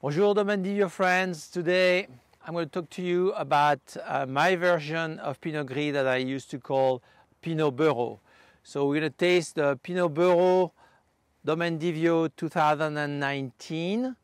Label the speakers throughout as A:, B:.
A: Bonjour, Domaine d'Evio friends. Today I'm going to talk to you about uh, my version of Pinot Gris that I used to call Pinot Burro. So we're going to taste the Pinot Burro Domaine Divio 2019.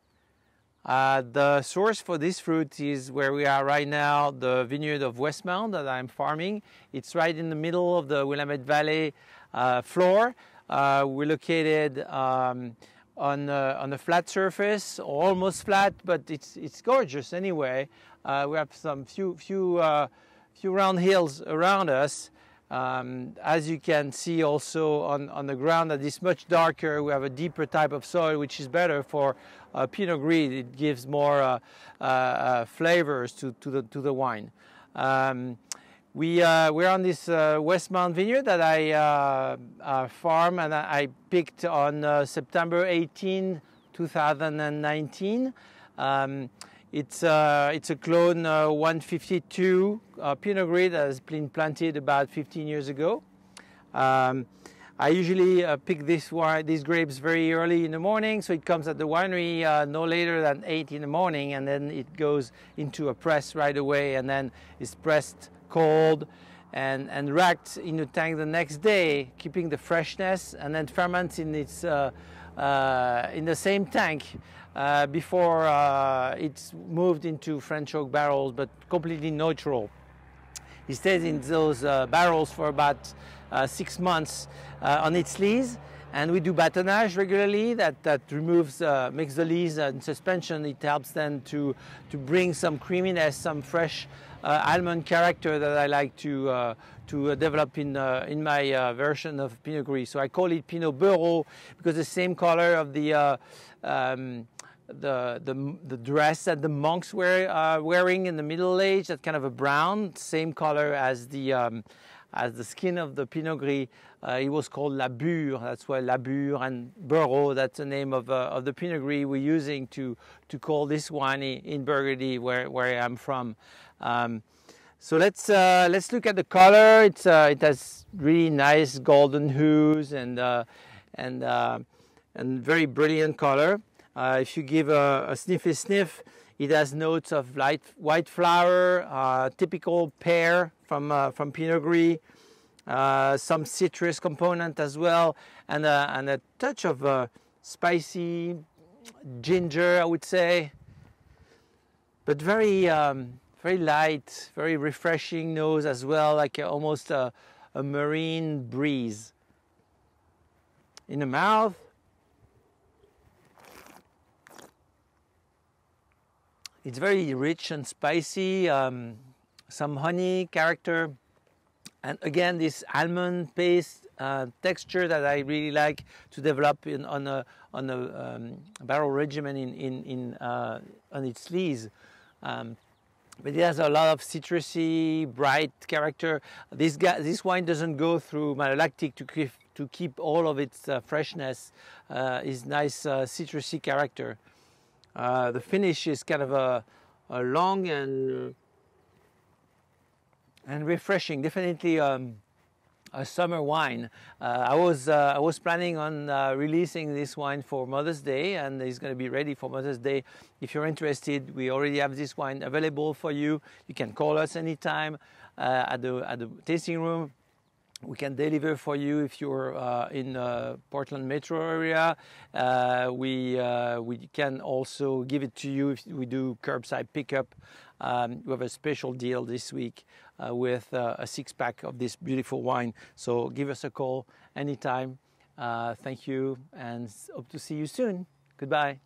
A: Uh, the source for this fruit is where we are right now, the vineyard of Westmount that I'm farming. It's right in the middle of the Willamette Valley uh, floor. Uh, we're located um, on a, uh, on a flat surface, or almost flat, but it's, it's gorgeous anyway. Uh, we have some few, few, uh, few round hills around us. Um, as you can see also on, on the ground that is much darker, we have a deeper type of soil which is better for uh, Pinot Gris. It gives more uh, uh, flavors to, to, the, to the wine. Um, we, uh, we're on this uh, Westmount vineyard that I uh, uh farm and I picked on uh, September 18, 2019. Um, it's, uh, it's a clone 152 Pinot Gris that has been planted about 15 years ago. Um, I usually pick this wine, these grapes very early in the morning, so it comes at the winery no later than 8 in the morning, and then it goes into a press right away, and then it's pressed cold and, and racked in the tank the next day, keeping the freshness, and then ferments in its uh, uh, in the same tank uh, before uh, it's moved into French oak barrels, but completely neutral. It stays in those uh, barrels for about uh, six months on its lees, and we do batonnage regularly that, that removes, uh, makes the lees and suspension. It helps then to, to bring some creaminess, some fresh uh, almond character that I like to, uh, to uh, develop in, uh, in my uh, version of Pinot Gris. So I call it Pinot Beurre because the same color of the, um, the, the, the, dress that the monks were wearing in the Middle Age, that kind of a brown, same color as the, um, as the skin of the Pinot Gris. Uh, it was called La That's why La and Burro, that's the name of, uh, of the Pinot Gris we're using to, to call this wine in Burgundy, where, where I'm from. Um, so let's, uh, let's look at the color. It's, uh, it has really nice golden hues and, uh, and, uh, and very brilliant color. if you give a, a sniffy sniff, it has notes of light white flower, uh, typical pear from, uh, from Pinot Gris, uh, some citrus component as well, and a, and a touch of uh, spicy ginger, I would say. But very, um, very light, very refreshing nose as well, like almost a, a marine breeze. In the mouth, It's very rich and spicy, um, some honey character. And again, this almond paste uh, texture that I really like to develop in, on a, on a um, barrel regimen in, in, in uh, on its lees. Um, but it has a lot of citrusy, bright character. This, guy, this wine doesn't go through malolactic to keep, to keep all of its uh, freshness. Uh, is nice uh, citrusy character. Uh, the finish is kind of a, a long and and refreshing. Definitely um, a summer wine. Uh, I was uh, I was planning on uh, releasing this wine for Mother's Day, and it's going to be ready for Mother's Day. If you're interested, we already have this wine available for you. You can call us anytime uh, at the at the tasting room we can deliver for you if you're uh, in the Portland metro area. Uh, we uh, we can also give it to you if we do curbside pickup. Um, we have a special deal this week uh, with uh, a six pack of this beautiful wine. So give us a call anytime. thank you, and hope to see you soon. Goodbye.